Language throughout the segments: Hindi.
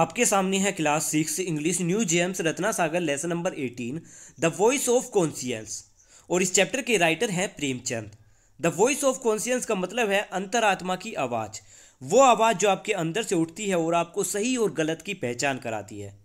आपके सामने है class six English new gems Ratna Sagar lesson number eighteen the voice of conscience और इस चैप्टर के राइटर हैं Premchand the voice of conscience का मतलब है अंतरात्मा की आवाज़ वो आवाज़ जो आपके अंदर से उठती है और आपको सही और गलत की पहचान कराती है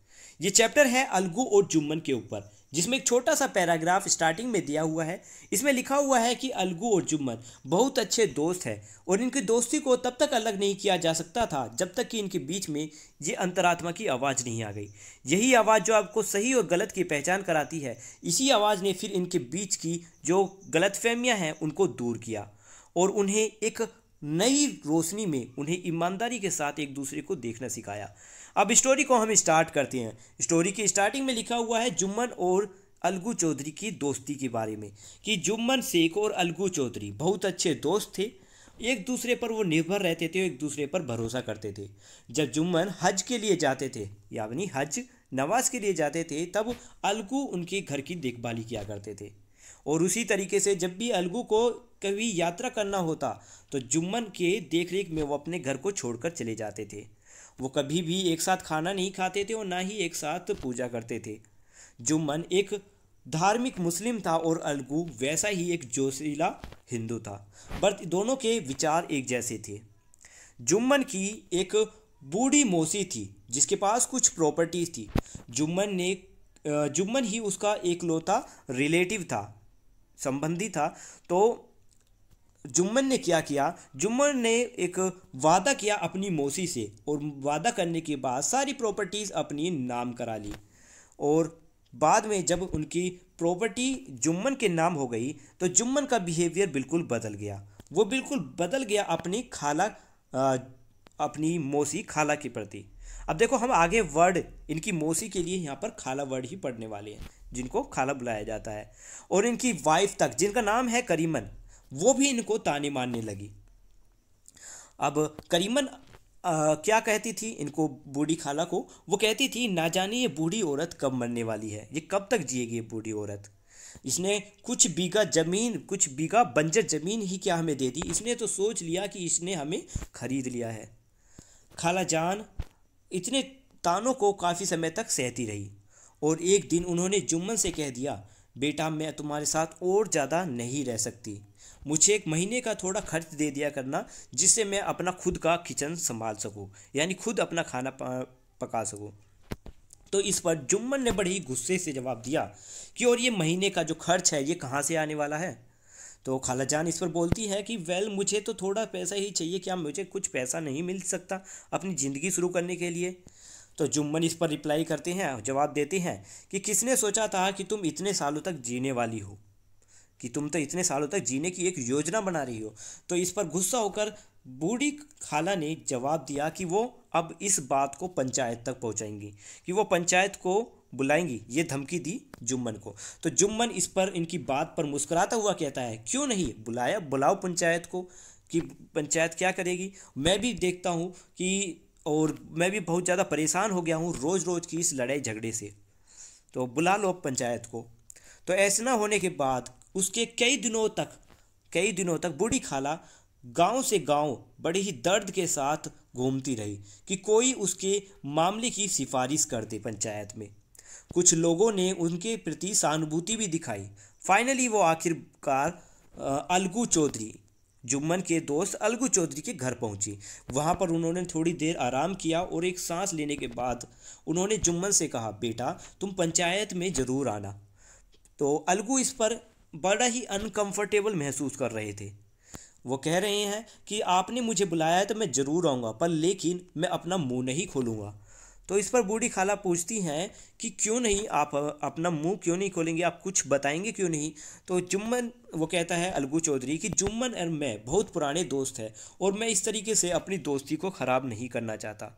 ये चैप्टर है अलगू और जुम्मन के ऊपर जिसमें एक छोटा सा पैराग्राफ स्टार्टिंग में दिया हुआ है इसमें लिखा हुआ है कि अलगू और जुम्मन बहुत अच्छे दोस्त हैं और इनकी दोस्ती को तब तक अलग नहीं किया जा सकता था जब तक कि इनके बीच में ये अंतरात्मा की आवाज़ नहीं आ गई यही आवाज़ जो आपको सही और गलत की पहचान कराती है इसी आवाज़ ने फिर इनके बीच की जो गलत हैं उनको दूर किया और उन्हें एक नई रोशनी में उन्हें ईमानदारी के साथ एक दूसरे को देखना सिखाया अब स्टोरी को हम स्टार्ट करते हैं स्टोरी की स्टार्टिंग में लिखा हुआ है जुम्मन और अलगू चौधरी की दोस्ती के बारे में कि जुम्मन शेख और अलगू चौधरी बहुत अच्छे दोस्त थे एक दूसरे पर वो निर्भर रहते थे एक दूसरे पर भरोसा करते थे जब जुम्मन हज के लिए जाते थे यानी हज नवाज के लिए जाते थे तब अलगू उनके घर की देखभाली किया करते थे और उसी तरीके से जब भी अलगू को कभी यात्रा करना होता तो जुम्मन के देखरेख में वो अपने घर को छोड़कर चले जाते थे वो कभी भी एक साथ खाना नहीं खाते थे और ना ही एक साथ पूजा करते थे जुम्मन एक धार्मिक मुस्लिम था और अलगू वैसा ही एक जोशीला हिंदू था बट दोनों के विचार एक जैसे थे जुम्मन की एक बूढ़ी मौसी थी जिसके पास कुछ प्रॉपर्टीज थी जुम्मन ने जुम्मन ही उसका एक लौता रिलेटिव था संबंधी था तो जुम्मन ने क्या किया जुम्मन ने एक वादा किया अपनी मौसी से और वादा करने के बाद सारी प्रॉपर्टीज़ अपनी नाम करा ली और बाद में जब उनकी प्रॉपर्टी जुम्मन के नाम हो गई तो जुम्मन का बिहेवियर बिल्कुल बदल गया वो बिल्कुल बदल गया अपनी खाला आ, अपनी मौसी खाला के प्रति अब देखो हम आगे वर्ड इनकी मौसी के लिए यहाँ पर खाला वर्ड ही पढ़ने वाले हैं जिनको खाला बुलाया जाता है और इनकी वाइफ तक जिनका नाम है करीमन वो भी इनको ताने मारने लगी अब करीमन आ, क्या कहती थी इनको बूढ़ी खाला को वो कहती थी ना जाने ये बूढ़ी औरत कब मरने वाली है ये कब तक जिएगी ये बूढ़ी औरत इसने कुछ बीघा ज़मीन कुछ बीघा बंजर ज़मीन ही क्या हमें दे दी इसने तो सोच लिया कि इसने हमें खरीद लिया है खाला जान इतने तानों को काफ़ी समय तक सहती रही और एक दिन उन्होंने जुम्मन से कह दिया बेटा मैं तुम्हारे साथ और ज़्यादा नहीं रह सकती मुझे एक महीने का थोड़ा खर्च दे दिया करना जिससे मैं अपना खुद का किचन संभाल सकूँ यानी खुद अपना खाना पका सकूँ तो इस पर जुम्मन ने बड़े ही गुस्से से जवाब दिया कि और ये महीने का जो खर्च है ये कहाँ से आने वाला है तो खाला जान इस पर बोलती है कि वेल मुझे तो थोड़ा पैसा ही चाहिए क्या मुझे कुछ पैसा नहीं मिल सकता अपनी ज़िंदगी शुरू करने के लिए तो जुम्मन इस पर रिप्लाई करते हैं जवाब देते हैं कि किसने सोचा था कि तुम इतने सालों तक जीने वाली हो कि तुम तो इतने सालों तक जीने की एक योजना बना रही हो तो इस पर गुस्सा होकर बूढ़ी खाला ने जवाब दिया कि वो अब इस बात को पंचायत तक पहुंचाएंगी कि वो पंचायत को बुलाएंगी ये धमकी दी जुम्मन को तो जुम्मन इस पर इनकी बात पर मुस्कुराता हुआ कहता है क्यों नहीं बुलाया बुलाओ पंचायत को कि पंचायत क्या करेगी मैं भी देखता हूँ कि और मैं भी बहुत ज़्यादा परेशान हो गया हूँ रोज़ रोज़ की इस लड़ाई झगड़े से तो बुला लो पंचायत को तो ऐसे ना होने के बाद उसके कई दिनों तक कई दिनों तक बूढ़ी खाला गांव से गांव बड़े ही दर्द के साथ घूमती रही कि कोई उसके मामले की सिफारिश कर दे पंचायत में कुछ लोगों ने उनके प्रति सहानुभूति भी दिखाई फाइनली वो आखिरकार अलगू चौधरी जुम्मन के दोस्त अलगू चौधरी के घर पहुंची वहां पर उन्होंने थोड़ी देर आराम किया और एक सांस लेने के बाद उन्होंने जुम्मन से कहा बेटा तुम पंचायत में ज़रूर आना तो अलगू इस पर बड़ा ही अनकंफर्टेबल महसूस कर रहे थे वो कह रहे हैं कि आपने मुझे बुलाया तो मैं ज़रूर आऊँगा पर लेकिन मैं अपना मुंह नहीं खोलूँगा तो इस पर बूढ़ी खाला पूछती हैं कि क्यों नहीं आप अपना मुंह क्यों नहीं खोलेंगे आप कुछ बताएंगे क्यों नहीं तो जुम्मन वो कहता है अलगू चौधरी कि जुम्मन और मैं बहुत पुराने दोस्त हैं और मैं इस तरीके से अपनी दोस्ती को ख़राब नहीं करना चाहता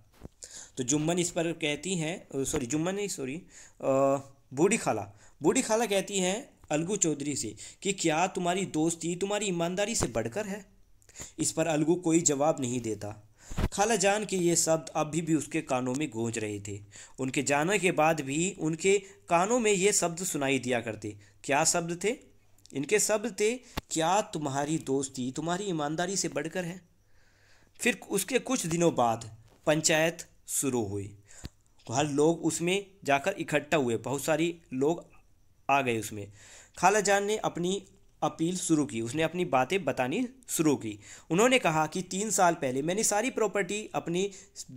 तो जुम्मन इस पर कहती हैं सॉरी जुम्मन नहीं सॉरी बूढ़ी खाला बूढ़ी खाला कहती हैं अलगू चौधरी से कि क्या तुम्हारी दोस्ती तुम्हारी ईमानदारी से बढ़कर है इस पर अलगू कोई जवाब नहीं देता खालाजान के ये शब्द अभी भी उसके कानों में गूंज रहे थे उनके जाने के बाद भी उनके कानों में ये शब्द सुनाई दिया करते क्या शब्द थे इनके शब्द थे क्या तुम्हारी दोस्ती तुम्हारी ईमानदारी से बढ़कर है फिर उसके कुछ दिनों बाद पंचायत शुरू हुई हर लोग उसमें जाकर इकट्ठा हुए बहुत सारी लोग आ गए उसमें खालाजान ने अपनी अपील शुरू की उसने अपनी बातें बतानी शुरू की उन्होंने कहा कि तीन साल पहले मैंने सारी प्रॉपर्टी अपनी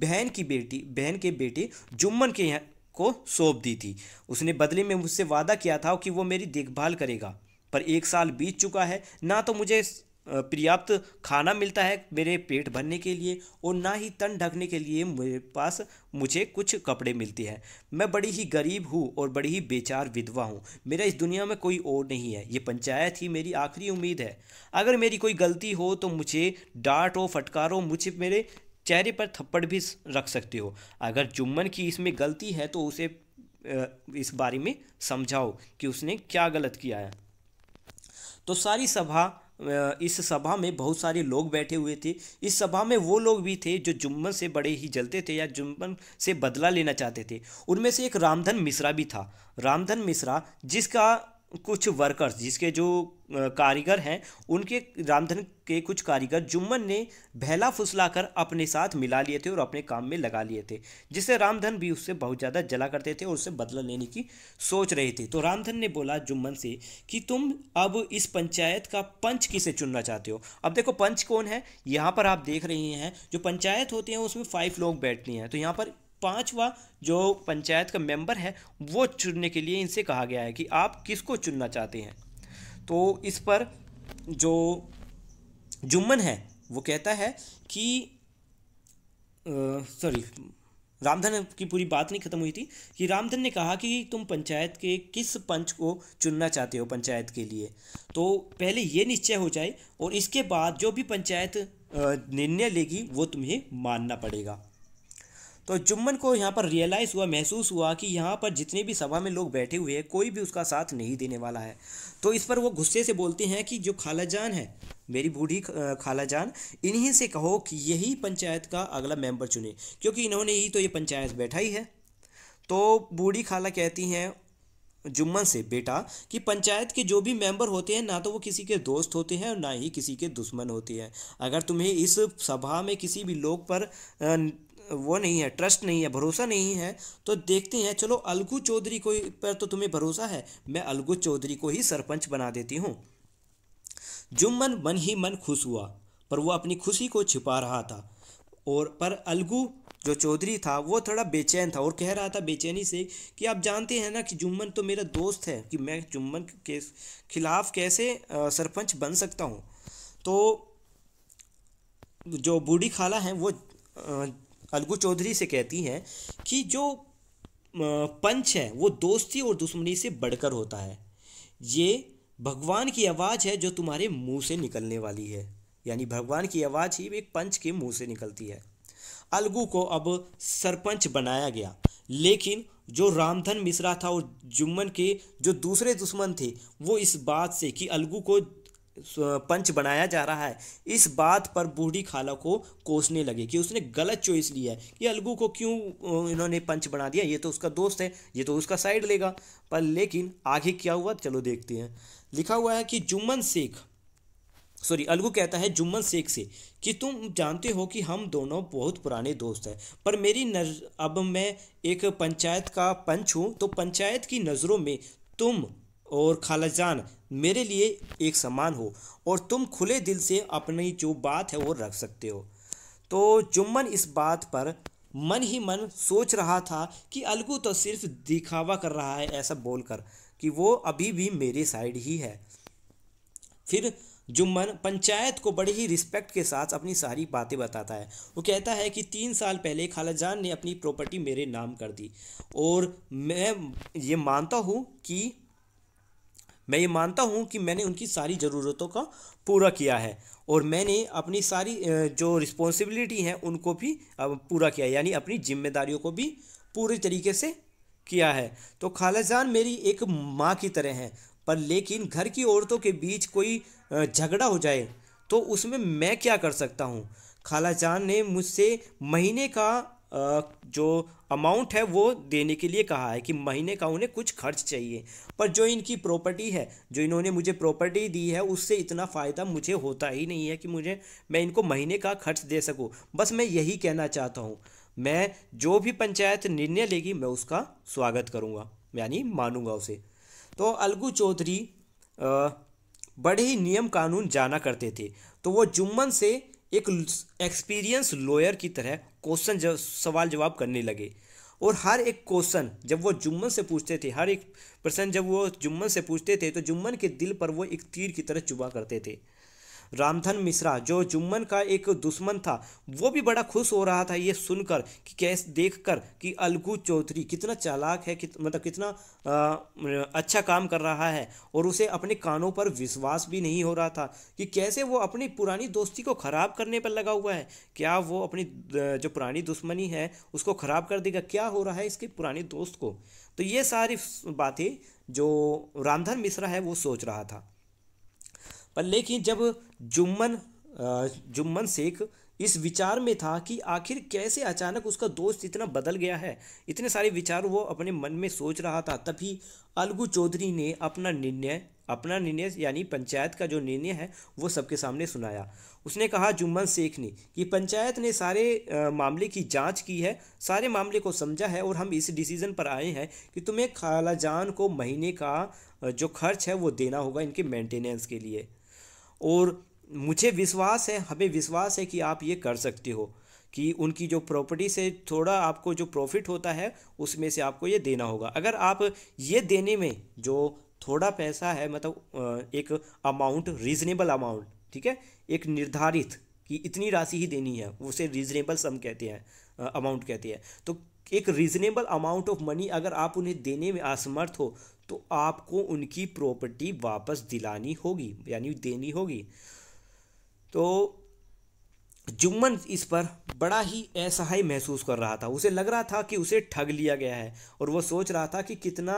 बहन की बेटी बहन के बेटे जुम्मन के यहाँ को सौंप दी थी उसने बदले में मुझसे वादा किया था कि वो मेरी देखभाल करेगा पर एक साल बीत चुका है ना तो मुझे पर्याप्त खाना मिलता है मेरे पेट भरने के लिए और ना ही तन ढकने के लिए मेरे पास मुझे कुछ कपड़े मिलते हैं मैं बड़ी ही गरीब हूँ और बड़ी ही बेचार विधवा हूँ मेरा इस दुनिया में कोई और नहीं है ये पंचायत ही मेरी आखिरी उम्मीद है अगर मेरी कोई गलती हो तो मुझे डांटो फटकारो मुझे मेरे चेहरे पर थप्पड़ भी रख सकते हो अगर जुम्मन की इसमें गलती है तो उसे इस बारे में समझाओ कि उसने क्या गलत किया है तो सारी सभा इस सभा में बहुत सारे लोग बैठे हुए थे इस सभा में वो लोग भी थे जो जुम्मन से बड़े ही जलते थे या जुम्मन से बदला लेना चाहते थे उनमें से एक रामधन मिश्रा भी था रामधन मिश्रा जिसका कुछ वर्कर्स जिसके जो कारीगर हैं उनके रामधन के कुछ कारीगर जुम्मन ने भैला फुसलाकर अपने साथ मिला लिए थे और अपने काम में लगा लिए थे जिससे रामधन भी उससे बहुत ज़्यादा जला करते थे और उससे बदला लेने की सोच रहे थे तो रामधन ने बोला जुम्मन से कि तुम अब इस पंचायत का पंच किसे चुनना चाहते हो अब देखो पंच कौन है यहाँ पर आप देख रहे हैं जो पंचायत होती है उसमें फाइव लोग बैठते हैं तो यहाँ पर पांचवा जो पंचायत का मेंबर है वो चुनने के लिए इनसे कहा गया है कि आप किसको चुनना चाहते हैं तो इस पर जो जुम्मन है वो कहता है कि सॉरी रामधन की पूरी बात नहीं खत्म हुई थी कि रामधन ने कहा कि तुम पंचायत के किस पंच को चुनना चाहते हो पंचायत के लिए तो पहले ये निश्चय हो जाए और इसके बाद जो भी पंचायत निर्णय लेगी वो तुम्हें मानना पड़ेगा तो जुम्मन को यहाँ पर रियलाइज़ हुआ महसूस हुआ कि यहाँ पर जितने भी सभा में लोग बैठे हुए हैं कोई भी उसका साथ नहीं देने वाला है तो इस पर वो गुस्से से बोलते हैं कि जो खाला जान है मेरी बूढ़ी खाला जान इन्हीं से कहो कि यही पंचायत का अगला मेंबर चुने क्योंकि इन्होंने ही तो ये पंचायत बैठा ही है तो बूढ़ी खाला कहती हैं जुम्मन से बेटा कि पंचायत के जो भी मेंबर होते हैं ना तो वो किसी के दोस्त होते हैं और ना ही किसी के दुश्मन होते हैं अगर तुम्हें इस सभा में किसी भी लोग पर वो नहीं है ट्रस्ट नहीं है भरोसा नहीं है तो देखते हैं चलो अलगू चौधरी को पर तो तुम्हें भरोसा है मैं अलगू चौधरी को ही सरपंच बना देती हूँ जुम्मन मन ही मन खुश हुआ पर वह अपनी खुशी को छिपा रहा था और पर अलगू जो चौधरी था वो थोड़ा बेचैन था और कह रहा था बेचैनी से कि आप जानते हैं ना कि जुम्मन तो मेरा दोस्त है कि मैं जुम्मन के खिलाफ कैसे सरपंच बन सकता हूँ तो जो बूढ़ी खाला हैं वो अलगू चौधरी से कहती हैं कि जो पंच है वो दोस्ती और दुश्मनी से बढ़कर होता है ये भगवान की आवाज़ है जो तुम्हारे मुंह से निकलने वाली है यानी भगवान की आवाज़ ही एक पंच के मुंह से निकलती है अलगू को अब सरपंच बनाया गया लेकिन जो रामधन मिश्रा था और जुम्मन के जो दूसरे दुश्मन थे वो इस बात से कि अलगू को पंच बनाया जा रहा है इस बात पर बूढ़ी खाला को कोसने लगे कि उसने गलत चॉइस लिया है कि अलगू को क्यों इन्होंने पंच बना दिया ये तो उसका दोस्त है ये तो उसका साइड लेगा पर लेकिन आगे क्या हुआ चलो देखते हैं लिखा हुआ है कि जुम्मन शेख सॉरी अलगू कहता है जुम्मन शेख से कि तुम जानते हो कि हम दोनों बहुत पुराने दोस्त हैं पर मेरी नज अब मैं एक पंचायत का पंच हूँ तो पंचायत की नज़रों में तुम और खालाजान मेरे लिए एक समान हो और तुम खुले दिल से अपनी जो बात है वो रख सकते हो तो जुम्मन इस बात पर मन ही मन सोच रहा था कि अलगू तो सिर्फ दिखावा कर रहा है ऐसा बोलकर कि वो अभी भी मेरे साइड ही है फिर जुम्मन पंचायत को बड़े ही रिस्पेक्ट के साथ अपनी सारी बातें बताता है वो कहता है कि तीन साल पहले खालाजान ने अपनी प्रॉपर्टी मेरे नाम कर दी और मैं ये मानता हूँ कि मैं ये मानता हूँ कि मैंने उनकी सारी ज़रूरतों का पूरा किया है और मैंने अपनी सारी जो रिस्पॉन्सिबिलिटी है उनको भी पूरा किया यानी अपनी जिम्मेदारियों को भी पूरे तरीके से किया है तो खालाजान मेरी एक माँ की तरह हैं पर लेकिन घर की औरतों के बीच कोई झगड़ा हो जाए तो उसमें मैं क्या कर सकता हूँ खालाजान ने मुझसे महीने का जो अमाउंट है वो देने के लिए कहा है कि महीने का उन्हें कुछ खर्च चाहिए पर जो इनकी प्रॉपर्टी है जो इन्होंने मुझे प्रॉपर्टी दी है उससे इतना फ़ायदा मुझे होता ही नहीं है कि मुझे मैं इनको महीने का खर्च दे सकूँ बस मैं यही कहना चाहता हूँ मैं जो भी पंचायत निर्णय लेगी मैं उसका स्वागत करूँगा यानी मानूंगा उसे तो अलगू चौधरी बड़े ही नियम कानून जाना करते थे तो वो जुम्मन से एक एक्सपीरियंस लॉयर की तरह क्वेश्चन जब सवाल जवाब करने लगे और हर एक क्वेश्चन जब वो जुम्मन से पूछते थे हर एक प्रश्न जब वो जुम्मन से पूछते थे तो जुम्मन के दिल पर वो एक तीर की तरह चुबा करते थे रामधन मिश्रा जो जुम्मन का एक दुश्मन था वो भी बड़ा खुश हो रहा था ये सुनकर कि देख देखकर कि अलगू चौधरी कितना चालाक है कित, मतलब कितना आ, अच्छा काम कर रहा है और उसे अपने कानों पर विश्वास भी नहीं हो रहा था कि कैसे वो अपनी पुरानी दोस्ती को ख़राब करने पर लगा हुआ है क्या वो अपनी जो पुरानी दुश्मनी है उसको ख़राब कर देगा क्या हो रहा है इसके पुराने दोस्त को तो ये सारी बातें जो रामधन मिश्रा है वो सोच रहा था पर लेकिन जब जुम्मन जुम्मन शेख इस विचार में था कि आखिर कैसे अचानक उसका दोस्त इतना बदल गया है इतने सारे विचार वो अपने मन में सोच रहा था तभी अलगू चौधरी ने अपना निर्णय अपना निर्णय यानी पंचायत का जो निर्णय है वो सबके सामने सुनाया उसने कहा जुम्मन शेख ने कि पंचायत ने सारे मामले की जांच की है सारे मामले को समझा है और हम इस डिसीज़न पर आए हैं कि तुम्हें खालाजान को महीने का जो खर्च है वो देना होगा इनके मेंटेनेंस के लिए और मुझे विश्वास है हमें विश्वास है कि आप ये कर सकते हो कि उनकी जो प्रॉपर्टी से थोड़ा आपको जो प्रॉफिट होता है उसमें से आपको ये देना होगा अगर आप ये देने में जो थोड़ा पैसा है मतलब एक अमाउंट रीजनेबल अमाउंट ठीक है एक निर्धारित कि इतनी राशि ही देनी है उसे रीजनेबल सम कहते हैं अमाउंट कहते हैं तो एक रीजनेबल अमाउंट ऑफ मनी अगर आप उन्हें देने में असमर्थ हो तो आपको उनकी प्रॉपर्टी वापस दिलानी होगी यानी देनी होगी तो जुम्मन इस पर बड़ा ही असहाय महसूस कर रहा था उसे लग रहा था कि उसे ठग लिया गया है और वह सोच रहा था कि कितना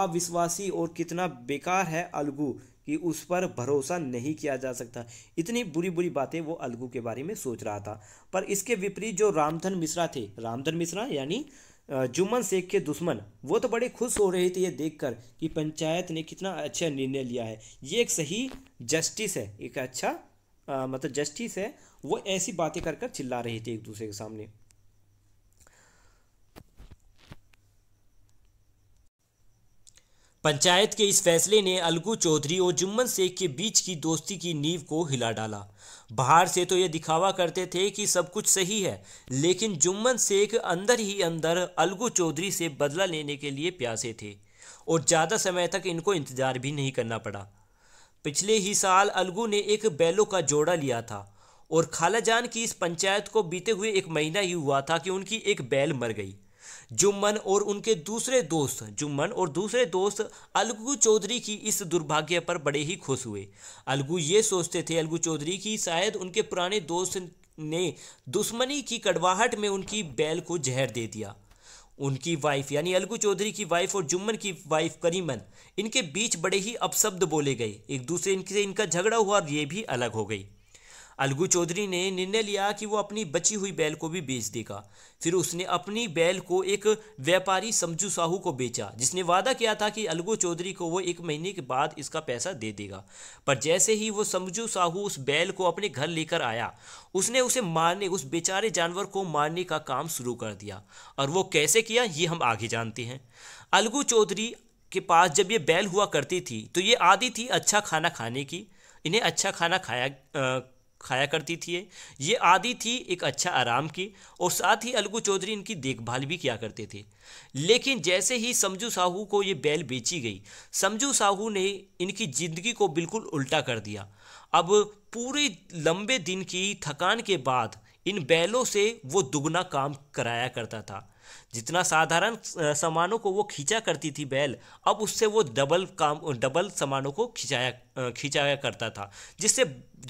अविश्वासी और कितना बेकार है अलगू कि उस पर भरोसा नहीं किया जा सकता इतनी बुरी बुरी बातें वो अलगू के बारे में सोच रहा था पर इसके विपरीत जो रामधन मिश्रा थे रामधन मिश्रा यानी जुम्मन शेख के दुश्मन वो तो बड़े खुश हो रहे थे ये देखकर कि पंचायत ने कितना अच्छा निर्णय लिया है ये एक सही जस्टिस है एक अच्छा आ, मतलब जस्टिस है वो ऐसी बातें कर कर चिल्ला रहे थे एक दूसरे के सामने पंचायत के इस फैसले ने अलगू चौधरी और जुम्मन शेख के बीच की दोस्ती की नींव को हिला डाला बाहर से तो ये दिखावा करते थे कि सब कुछ सही है लेकिन जुम्मन शेख अंदर ही अंदर अलगू चौधरी से बदला लेने के लिए प्यासे थे और ज़्यादा समय तक इनको इंतज़ार भी नहीं करना पड़ा पिछले ही साल अलगू ने एक बैलों का जोड़ा लिया था और खालाजान की इस पंचायत को बीते हुए एक महीना ही हुआ था कि उनकी एक बैल मर गई जुम्मन और उनके दूसरे दोस्त जुम्मन और दूसरे दोस्त अलगू चौधरी की इस दुर्भाग्य पर बड़े ही खुश हुए अलगू ये सोचते थे अलगू चौधरी कि शायद उनके पुराने दोस्त ने दुश्मनी की कड़वाहट में उनकी बैल को जहर दे दिया उनकी वाइफ यानी अलगू चौधरी की वाइफ और जुम्मन की वाइफ करीमन इनके बीच बड़े ही अपशब्द बोले गए एक दूसरे इनके इनका झगड़ा हुआ और ये भी अलग हो गई अलगू चौधरी ने निर्णय लिया कि वो अपनी बची हुई बैल को भी बेच देगा फिर उसने अपनी बैल को एक व्यापारी समझू साहू को बेचा जिसने वादा किया था कि अलगू चौधरी को वो एक महीने के बाद इसका पैसा दे देगा पर जैसे ही वो समझू साहू उस बैल को अपने घर लेकर आया उसने उसे मारने उस बेचारे जानवर को मारने का काम शुरू कर दिया और वो कैसे किया ये हम आगे जानते हैं अलगू चौधरी के पास जब ये बैल हुआ करती थी तो ये आदि थी अच्छा खाना खाने की इन्हें अच्छा खाना खाया आ, खाया करती थी ये आदि थी एक अच्छा आराम की और साथ ही अलगू चौधरी इनकी देखभाल भी किया करते थे लेकिन जैसे ही समझू साहू को ये बैल बेची गई समझू साहू ने इनकी ज़िंदगी को बिल्कुल उल्टा कर दिया अब पूरे लंबे दिन की थकान के बाद इन बैलों से वो दुगना काम कराया करता था जितना साधारण सामानों को वो खींचा करती थी बैल अब उससे वो डबल काम डबल सामानों को खिंचाया खिंचाया करता था जिससे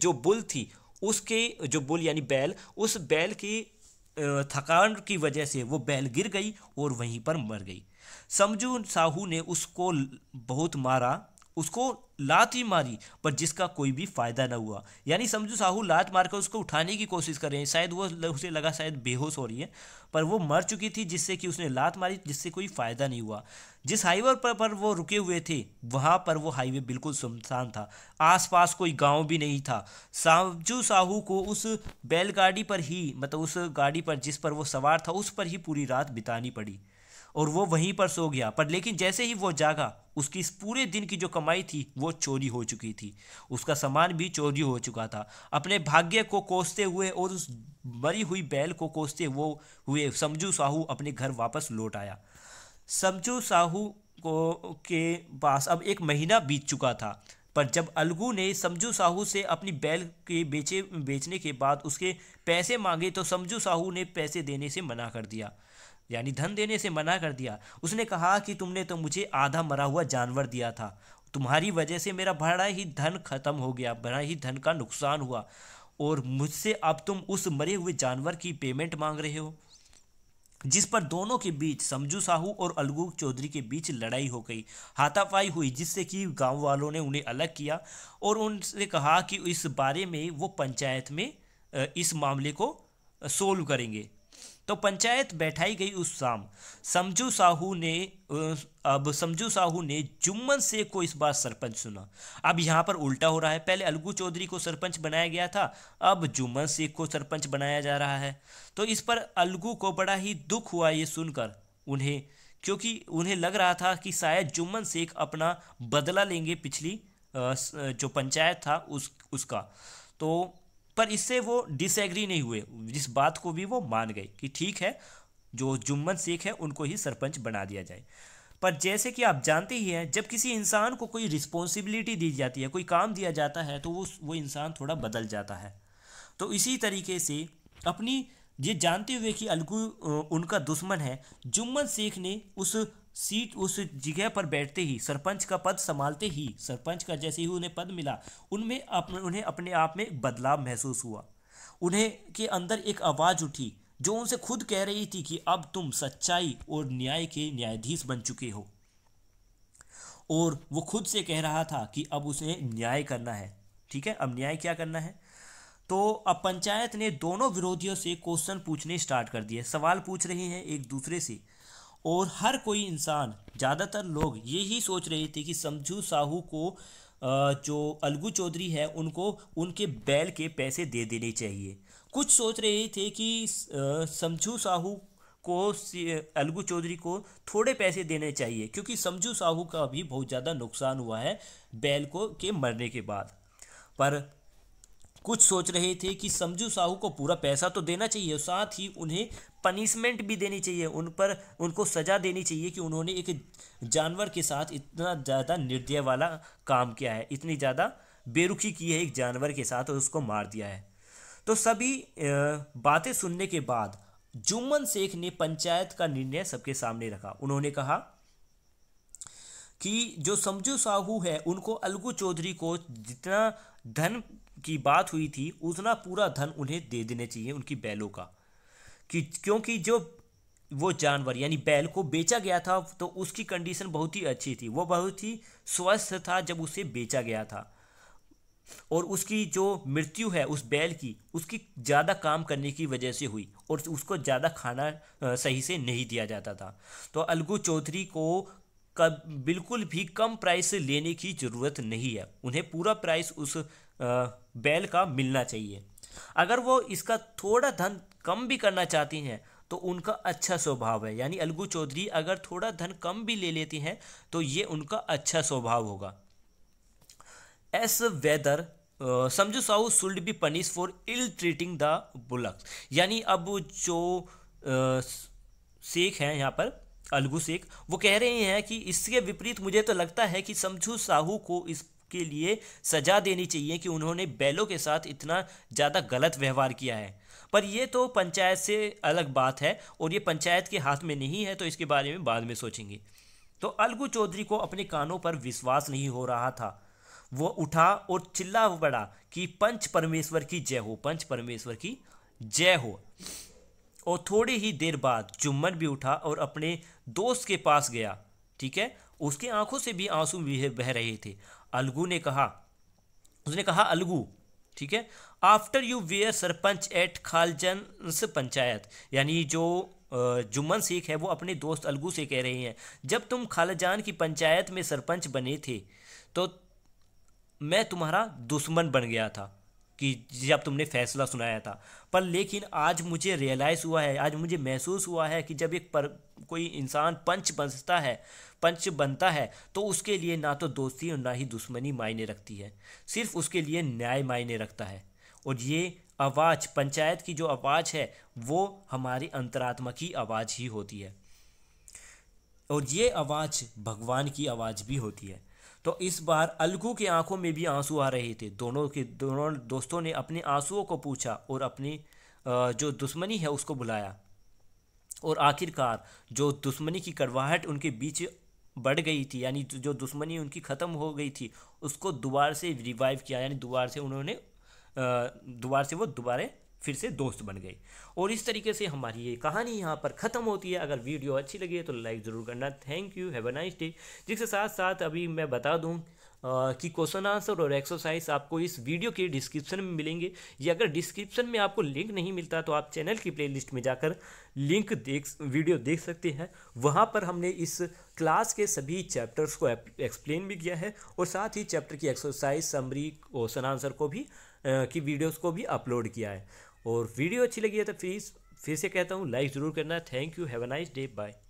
जो बुल थी उसके जो बुल यानी बैल उस बैल की थकान की वजह से वो बैल गिर गई और वहीं पर मर गई समझू साहू ने उसको बहुत मारा उसको लात ही मारी पर जिसका कोई भी फायदा ना हुआ यानी समझो साहू लात मारकर उसको उठाने की कोशिश कर रहे हैं शायद वो उसे लगा शायद बेहोश हो रही है पर वो मर चुकी थी जिससे कि उसने लात मारी जिससे कोई फायदा नहीं हुआ जिस हाईवे पर, पर वो रुके हुए थे वहाँ पर वो हाईवे बिल्कुल सुनसान था आसपास कोई गांव भी नहीं था सामजू साहू को उस बैलगाड़ी पर ही मतलब उस गाड़ी पर जिस पर वो सवार था उस पर ही पूरी रात बितानी पड़ी और वो वहीं पर सो गया पर लेकिन जैसे ही वो जागा उसकी इस पूरे दिन की जो कमाई थी वो चोरी हो चुकी थी उसका सामान भी चोरी हो चुका था अपने भाग्य को कोसते हुए और उस मरी हुई बैल को कोसते वो हुए समझू साहू अपने घर वापस लौट आया समझू साहू को के पास अब एक महीना बीत चुका था पर जब अलगू ने समझू साहू से अपनी बैल के बेचे बेचने के बाद उसके पैसे मांगे तो समझू साहू ने पैसे देने से मना कर दिया यानी धन देने से मना कर दिया उसने कहा कि तुमने तो मुझे आधा मरा हुआ जानवर दिया था तुम्हारी वजह से मेरा बड़ा ही धन खत्म हो गया बड़ा ही धन का नुकसान हुआ और मुझसे अब तुम उस मरे हुए जानवर की पेमेंट मांग रहे हो जिस पर दोनों के बीच समझू साहू और अलगू चौधरी के बीच लड़ाई हो गई हाथापाई हुई जिससे कि गांव वालों ने उन्हें अलग किया और उनसे कहा कि इस बारे में वो पंचायत में इस मामले को सोल्व करेंगे तो पंचायत बैठाई गई उस शाम समझू साहू ने अब समझू साहू ने जुम्मन शेख को इस बार सरपंच सुना अब यहाँ पर उल्टा हो रहा है पहले अलगू चौधरी को सरपंच बनाया गया था अब जुम्मन शेख को सरपंच बनाया जा रहा है तो इस पर अलगू को बड़ा ही दुख हुआ ये सुनकर उन्हें क्योंकि उन्हें लग रहा था कि शायद जुम्मन शेख अपना बदला लेंगे पिछली जो पंचायत था उस उसका तो पर इससे वो डिसएग्री नहीं हुए जिस बात को भी वो मान गए कि ठीक है जो जुम्मन शेख है उनको ही सरपंच बना दिया जाए पर जैसे कि आप जानते ही हैं जब किसी इंसान को कोई रिस्पॉन्सिबिलिटी दी जाती है कोई काम दिया जाता है तो वो वो इंसान थोड़ा बदल जाता है तो इसी तरीके से अपनी ये जानते हुए कि अलगू उनका दुश्मन है जुम्मन शेख ने उस सीट उस जगह पर बैठते ही सरपंच का पद संभालते ही सरपंच का जैसे ही उन्हें पद मिला उनमें अपने उन्हें अपने आप में बदलाव महसूस हुआ उन्हें के अंदर एक आवाज़ उठी जो उनसे खुद कह रही थी कि अब तुम सच्चाई और न्याय के न्यायाधीश बन चुके हो और वो खुद से कह रहा था कि अब उसे न्याय करना है ठीक है अब न्याय क्या करना है तो अब पंचायत ने दोनों विरोधियों से क्वेश्चन पूछने स्टार्ट कर दिए सवाल पूछ रहे हैं एक दूसरे से और हर कोई इंसान ज़्यादातर लोग यही सोच रहे थे कि समझू साहू को जो अलगू चौधरी है उनको उनके बैल के पैसे दे देने चाहिए कुछ सोच रहे थे कि समझू साहू को अलगू चौधरी को थोड़े पैसे देने चाहिए क्योंकि समझू साहू का भी बहुत ज़्यादा नुकसान हुआ है बैल को के मरने के बाद पर कुछ सोच रहे थे कि समझू साहू को पूरा पैसा तो देना चाहिए साथ ही उन्हें पनिशमेंट भी देनी चाहिए उन पर उनको सज़ा देनी चाहिए कि उन्होंने एक जानवर के साथ इतना ज़्यादा निर्दय वाला काम किया है इतनी ज़्यादा बेरुखी की है एक जानवर के साथ और उसको मार दिया है तो सभी बातें सुनने के बाद जुम्मन शेख ने पंचायत का निर्णय सबके सामने रखा उन्होंने कहा कि जो समझू साहू है उनको अलगू चौधरी को जितना धन की बात हुई थी उतना पूरा धन उन्हें दे देने चाहिए उनकी बैलों का कि क्योंकि जो वो जानवर यानी बैल को बेचा गया था तो उसकी कंडीशन बहुत ही अच्छी थी वो बहुत ही स्वस्थ था जब उसे बेचा गया था और उसकी जो मृत्यु है उस बैल की उसकी ज़्यादा काम करने की वजह से हुई और उसको ज़्यादा खाना सही से नहीं दिया जाता था तो अलगू चौधरी को कब बिल्कुल भी कम प्राइस लेने की ज़रूरत नहीं है उन्हें पूरा प्राइस उस बैल का मिलना चाहिए अगर वो इसका थोड़ा धन कम भी करना चाहती हैं तो उनका अच्छा स्वभाव है यानी अलगू चौधरी अगर थोड़ा धन कम भी ले लेती हैं तो ये उनका अच्छा स्वभाव होगा एस वेदर समझो Sahu should be punish for ill treating the bullocks यानी अब जो शेख हैं यहाँ पर अलगू शेख वो कह रहे हैं कि इसके विपरीत मुझे तो लगता है कि समझू साहू को इस के लिए सजा देनी चाहिए कि उन्होंने बैलों के साथ इतना ज़्यादा गलत व्यवहार किया है पर ये तो पंचायत से अलग बात है और ये पंचायत के हाथ में नहीं है तो इसके बारे में बाद में सोचेंगे तो अलगू चौधरी को अपने कानों पर विश्वास नहीं हो रहा था वो उठा और चिल्ला पड़ा कि पंच परमेश्वर की जय हो पंच परमेश्वर की जय हो और थोड़ी ही देर बाद जुम्मन भी उठा और अपने दोस्त के पास गया ठीक है उसके आंखों से भी आंसू बह रहे थे अलगू ने कहा उसने कहा अलगू ठीक है after you were sarpanch at खालजंस पंचायत यानी जो जुम्मन शेख है वो अपने दोस्त अलगू से कह रहे हैं जब तुम खालजान की पंचायत में सरपंच बने थे तो मैं तुम्हारा दुश्मन बन गया था कि जब तुमने फैसला सुनाया था पर लेकिन आज मुझे रियलाइज़ हुआ है आज मुझे महसूस हुआ है कि जब एक पर कोई इंसान पंच बनता है पंच बनता है तो उसके लिए ना तो दोस्ती और ना ही दुश्मनी मायने रखती है सिर्फ उसके लिए न्याय मायने रखता है और ये आवाज़ पंचायत की जो आवाज़ है वो हमारी अंतरात्मा की आवाज़ ही होती है और ये आवाज़ भगवान की आवाज़ भी होती है तो इस बार अलगू की आंखों में भी आंसू आ रहे थे दोनों के दोनों दोस्तों ने अपने आंसुओं को पूछा और अपनी जो दुश्मनी है उसको बुलाया और आखिरकार जो दुश्मनी की कड़वाहट उनके बीच बढ़ गई थी यानी जो दुश्मनी उनकी ख़त्म हो गई थी उसको दोबारा से रिवाइव किया यानी दोबारा से उन्होंने दोबारा से वो दोबारा फिर से दोस्त बन गए और इस तरीके से हमारी ये कहानी यहाँ पर ख़त्म होती है अगर वीडियो अच्छी लगी है तो लाइक ज़रूर करना thank you have a nice day जिसके साथ साथ अभी मैं बता दूँ कि क्वेश्चन आंसर और एक्सरसाइज आपको इस वीडियो के डिस्क्रिप्शन में मिलेंगे या अगर डिस्क्रिप्शन में आपको लिंक नहीं मिलता तो आप चैनल की प्लेलिस्ट में जाकर लिंक देख वीडियो देख सकते हैं वहाँ पर हमने इस क्लास के सभी चैप्टर्स को एक्सप्लेन भी किया है और साथ ही चैप्टर की एक्सरसाइज समरी क्वेश्चन आंसर को भी की वीडियोस को भी अपलोड किया है और वीडियो अच्छी लगी है तो प्लीज़ फिर से कहता हूँ लाइक ज़रूर करना thank you have a nice day bye